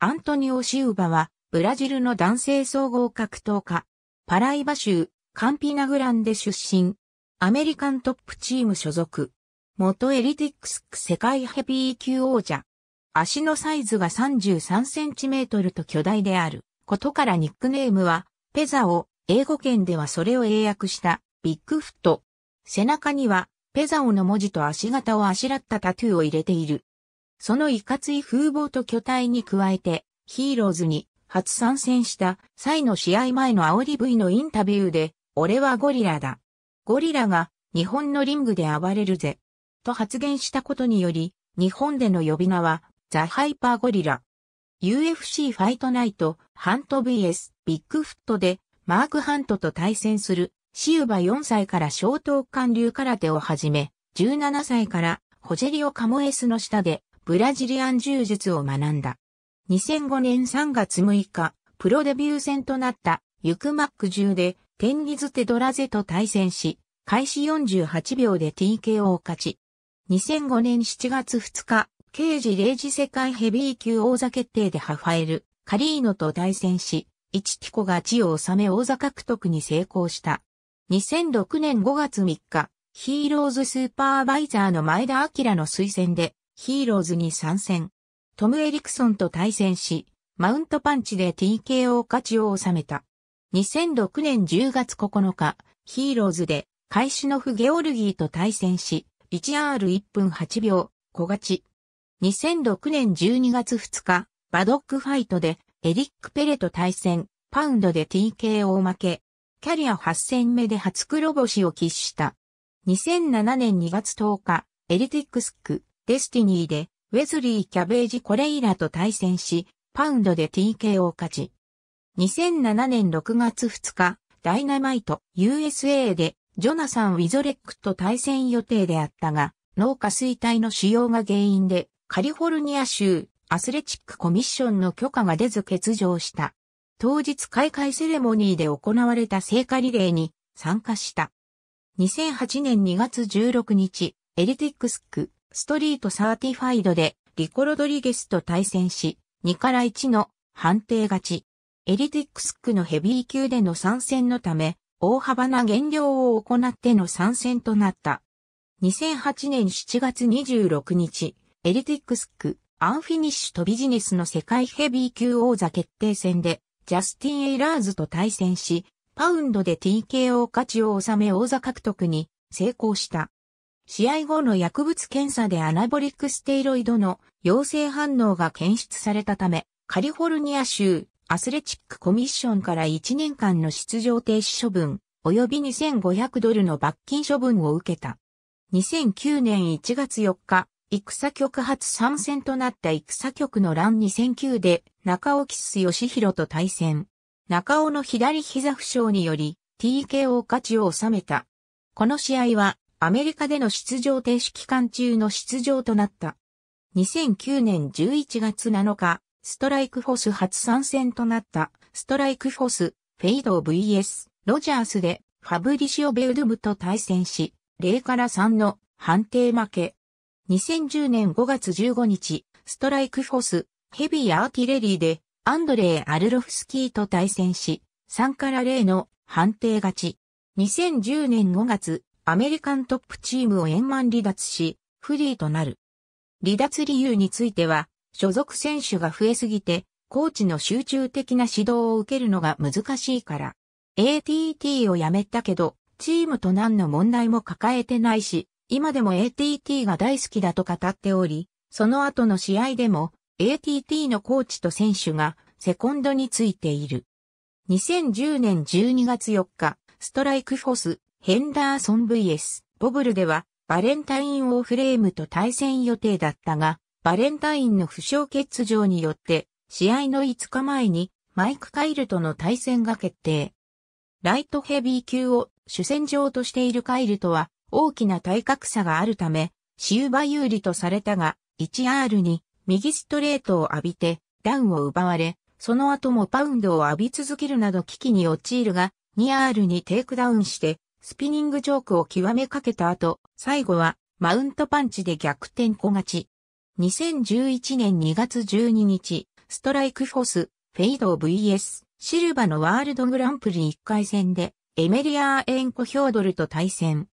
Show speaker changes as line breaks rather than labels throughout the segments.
アントニオ・シウバは、ブラジルの男性総合格闘家、パライバ州、カンピナグランで出身、アメリカントップチーム所属、元エリティックスク世界ヘビー級王者、足のサイズが33センチメートルと巨大であることからニックネームは、ペザを英語圏ではそれを英訳したビッグフット。背中にはペザオの文字と足型をあしらったタトゥーを入れている。そのいかつい風貌と巨体に加えて、ヒーローズに初参戦した際の試合前の煽り V のインタビューで、俺はゴリラだ。ゴリラが日本のリングで暴れるぜ。と発言したことにより、日本での呼び名は、ザ・ハイパーゴリラ。UFC ファイトナイト、ハント VS、ビッグフットで、マーク・ハントと対戦する、シウバ4歳から小東韓流空手を始め、17歳から、ホジェリオ・カモエスの下で、ブラジリアン柔術を学んだ。2005年3月6日、プロデビュー戦となったユクマック10でテンギズテドラゼと対戦し、開始48秒で TKO を勝ち。2005年7月2日、刑事0時世界ヘビー級王座決定でハファエル、カリーノと対戦し、一ティコが地を収め王座獲得に成功した。2006年5月3日、ヒーローズスーパーバイザーの前田明の推薦で、ヒーローズに参戦。トム・エリクソンと対戦し、マウントパンチで TKO 勝ちを収めた。2006年10月9日、ヒーローズで、カシュノフ・ゲオルギーと対戦し、1R1 分8秒、小勝ち。2006年12月2日、バドックファイトで、エリック・ペレと対戦、パウンドで TKO 負け。キャリア8戦目で初黒星を喫した。2007年2月10日、エリティックスク、デスティニーで、ウェズリー・キャベージ・コレイラと対戦し、パウンドで TK を勝ち。2007年6月2日、ダイナマイト USA で、ジョナサン・ウィゾレックと対戦予定であったが、脳下垂体の使用が原因で、カリフォルニア州アスレチックコミッションの許可が出ず欠場した。当日開会セレモニーで行われた聖火リレーに参加した。2008年2月16日、エリティックスクストリートサーティファイドでリコ・ロドリゲスと対戦し、2から1の判定勝ち。エリティックスクのヘビー級での参戦のため、大幅な減量を行っての参戦となった。2008年7月26日、エリティックスク、アンフィニッシュとビジネスの世界ヘビー級王座決定戦で、ジャスティン・エイラーズと対戦し、パウンドで TKO 勝ちを収め王座獲得に成功した。試合後の薬物検査でアナボリックステイロイドの陽性反応が検出されたため、カリフォルニア州アスレチックコミッションから1年間の出場停止処分、及び2500ドルの罰金処分を受けた。2009年1月4日、戦局初参戦となった戦局の乱2009で中尾キス義弘と対戦。中尾の左膝負傷により TKO 勝ちを収めた。この試合はアメリカでの出場停止期間中の出場となった。2009年11月7日、ストライクフォス初参戦となったストライクフォス、フェイド VS、ロジャースでファブリシオ・ベウドゥムと対戦し、0から3の判定負け。2010年5月15日、ストライクフォス、ヘビーアーティレリーで、アンドレー・アルロフスキーと対戦し、3から0の判定勝ち。2010年5月、アメリカントップチームを円満離脱し、フリーとなる。離脱理由については、所属選手が増えすぎて、コーチの集中的な指導を受けるのが難しいから。ATT を辞めたけど、チームと何の問題も抱えてないし、今でも ATT が大好きだと語っており、その後の試合でも ATT のコーチと選手がセコンドについている。2010年12月4日、ストライクフォスヘンダーソン vs ボブルではバレンタイン・オーフレームと対戦予定だったが、バレンタインの負傷欠場によって試合の5日前にマイク・カイルとの対戦が決定。ライトヘビー級を主戦場としているカイルとは大きな体格差があるため、シウバ有利とされたが、1R に右ストレートを浴びてダウンを奪われ、その後もパウンドを浴び続けるなど危機に陥るが、2R にテイクダウンしてスピニングジョークを極めかけた後、最後はマウントパンチで逆転小勝ち。2011年2月12日、ストライクフォス、フェイド VS、シルバのワールドグランプリ1回戦で、エメリアエンコ・ヒョードルと対戦。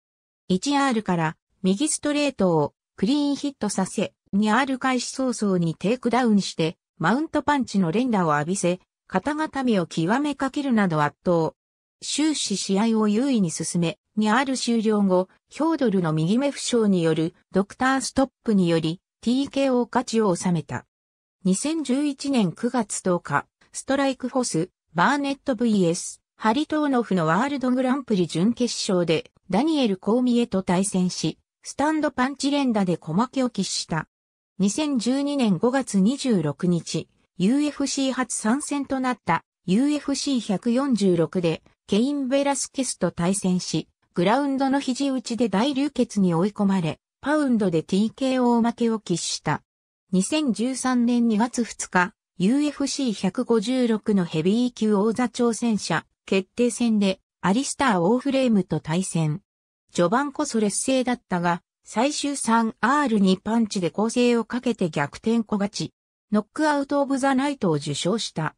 1R から右ストレートをクリーンヒットさせ、2R 開始早々にテイクダウンして、マウントパンチの連打を浴びせ、肩固めを極めかけるなど圧倒。終始試合を優位に進め、にある終了後、ヒョードルの右目負傷によるドクターストップにより TKO 勝ちを収めた。2011年9月10日、ストライクフォス、バーネット VS、ハリトーノフのワールドグランプリ準決勝で、ダニエル・コーミエと対戦し、スタンドパンチ連打で小負けを喫した。2012年5月26日、UFC 初参戦となった UFC146 でケイン・ベラスケスと対戦し、グラウンドの肘打ちで大流血に追い込まれ、パウンドで TKO 負けを喫した。2013年2月2日、UFC156 のヘビー級王座挑戦者決定戦でアリスター・オーフレームと対戦。序盤こそ劣勢だったが、最終 3R にパンチで攻勢をかけて逆転小勝ち。ノックアウト・オブ・ザ・ナイトを受賞した。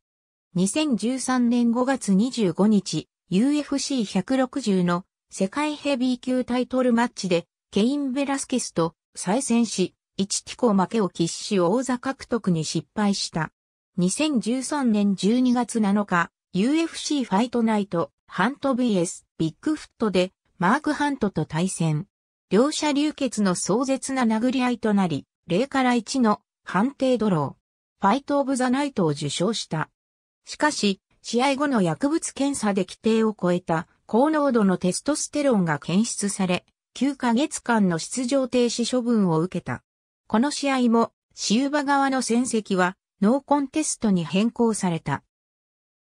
2013年5月25日、UFC160 の世界ヘビー級タイトルマッチで、ケイン・ベラスケスと再戦し、一機構負けを喫し王座獲得に失敗した。2013年12月7日、UFC ファイトナイト、ハント VS ビッグフットで、マーク・ハントと対戦。両者流血の壮絶な殴り合いとなり、0から1の判定ドロー。ファイト・オブ・ザ・ナイトを受賞した。しかし、試合後の薬物検査で規定を超えた高濃度のテストステロンが検出され、9ヶ月間の出場停止処分を受けた。この試合も、シウバ側の戦績は、ノーコンテストに変更された。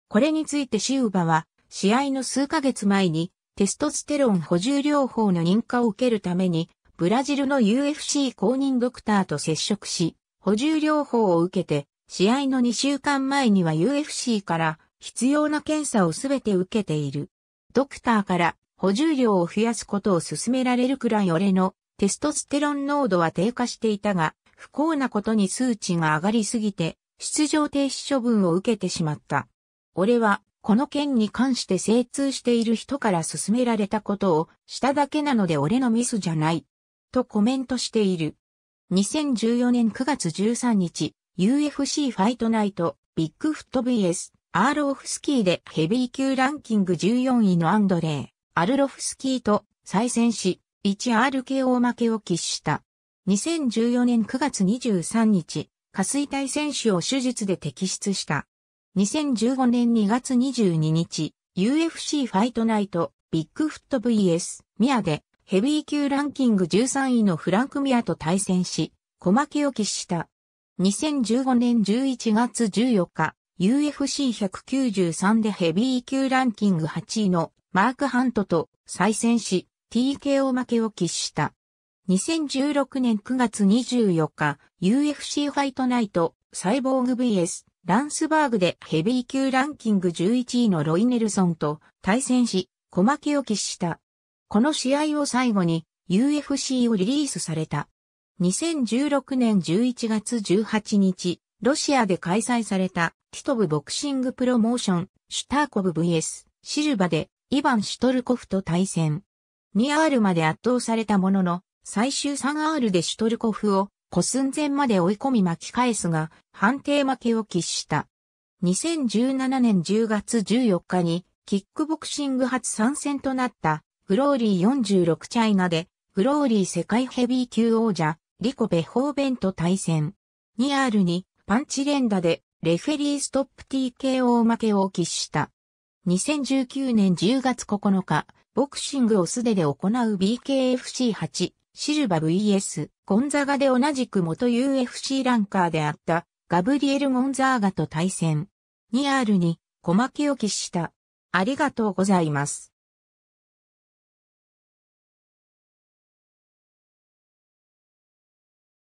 これについてシウバは、試合の数ヶ月前に、テストステロン補充療法の認可を受けるために、ブラジルの UFC 公認ドクターと接触し、補充療法を受けて、試合の2週間前には UFC から必要な検査をすべて受けている。ドクターから補充量を増やすことを勧められるくらい俺のテストステロン濃度は低下していたが、不幸なことに数値が上がりすぎて、出場停止処分を受けてしまった。俺は、この件に関して精通している人から勧められたことをしただけなので俺のミスじゃない。とコメントしている。2014年9月13日、UFC ファイトナイト、ビッグフット VS アールオフスキーでヘビー級ランキング14位のアンドレー、アルロフスキーと再戦し、1RKO 負けを喫した。2014年9月23日、下水体選手を手術で摘出した。2015年2月22日、UFC ファイトナイト、ビッグフット VS、ミアで、ヘビー級ランキング13位のフランク・ミアと対戦し、小負けを喫した。2015年11月14日、UFC193 でヘビー級ランキング8位のマーク・ハントと再戦し TKO 負けを喫した。2016年9月24日 UFC ファイトナイトサイボーグ VS ランスバーグでヘビー級ランキング11位のロイネルソンと対戦し小負けを喫した。この試合を最後に UFC をリリースされた。2016年11月18日、ロシアで開催されたティトブボクシングプロモーション、シュターコブ VS、シルバでイヴァン・シュトルコフと対戦。2R まで圧倒されたものの、最終 3R でシュトルコフをコ寸前まで追い込み巻き返すが、判定負けを喫した。2017年10月14日に、キックボクシング初参戦となった、グローリー46チャイナで、グローリー世界ヘビー級王者、リコ・ベホーベンと対戦。2R にパンチ連打でレフェリーストップ TKO 負けを喫した。2019年10月9日、ボクシングを素手で行う BKFC8、シルバ VS、ゴンザガで同じく元 UFC ランカーであったガブリエル・ゴンザーガと対戦。2R に小負けを喫した。ありがとうございます。